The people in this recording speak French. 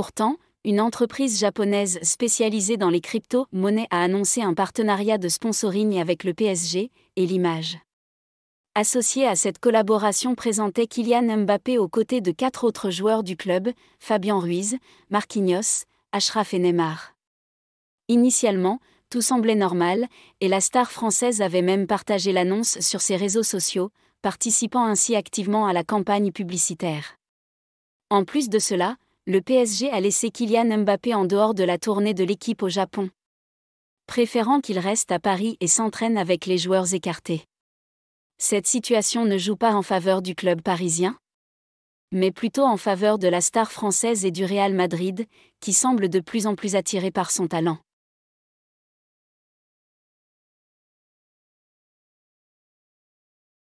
Pourtant, une entreprise japonaise spécialisée dans les crypto-monnaies a annoncé un partenariat de sponsoring avec le PSG et l'image. Associé à cette collaboration présentait Kylian Mbappé aux côtés de quatre autres joueurs du club, Fabian Ruiz, Marquinhos, Ashraf et Neymar. Initialement, tout semblait normal, et la star française avait même partagé l'annonce sur ses réseaux sociaux, participant ainsi activement à la campagne publicitaire. En plus de cela, le PSG a laissé Kylian Mbappé en dehors de la tournée de l'équipe au Japon, préférant qu'il reste à Paris et s'entraîne avec les joueurs écartés. Cette situation ne joue pas en faveur du club parisien, mais plutôt en faveur de la star française et du Real Madrid, qui semble de plus en plus attiré par son talent.